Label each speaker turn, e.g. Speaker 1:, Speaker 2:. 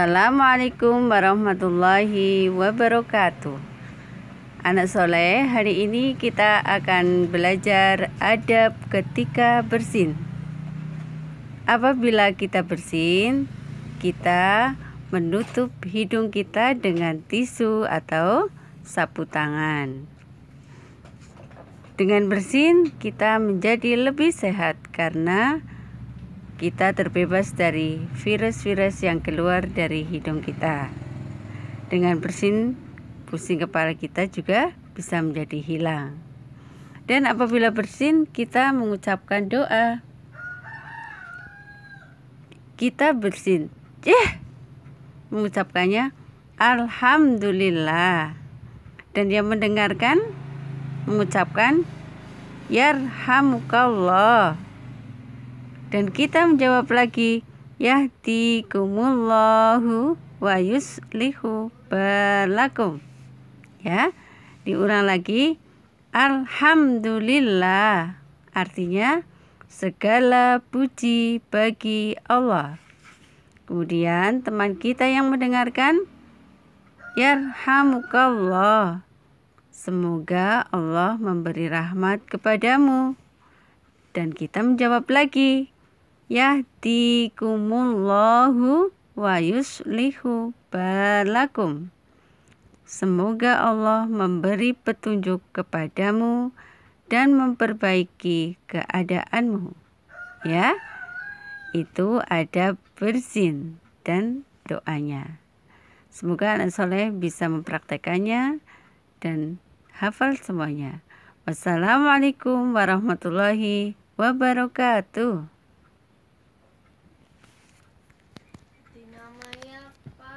Speaker 1: Assalamualaikum warahmatullahi wabarakatuh Anak soleh, hari ini kita akan belajar adab ketika bersin Apabila kita bersin, kita menutup hidung kita dengan tisu atau sapu tangan Dengan bersin, kita menjadi lebih sehat karena kita terbebas dari virus-virus yang keluar dari hidung kita. Dengan bersin, pusing kepala kita juga bisa menjadi hilang. Dan apabila bersin, kita mengucapkan doa. Kita bersin, eh, mengucapkannya Alhamdulillah. Dan yang mendengarkan, mengucapkan Yarhamukallah dan kita menjawab lagi, yahdikumullahu wa yuslihu balakum. Ya, diulang lagi. Alhamdulillah artinya segala puji bagi Allah. Kemudian teman kita yang mendengarkan Yarhamukallah Semoga Allah memberi rahmat kepadamu Dan kita menjawab lagi yahdikumullahu wa yuslihu balakum. Semoga Allah memberi petunjuk kepadamu dan memperbaiki keadaanmu. Ya, itu ada bersin dan doanya. Semoga anak soleh bisa mempraktekannya dan hafal semuanya. Wassalamualaikum warahmatullahi wabarakatuh. dinamai apa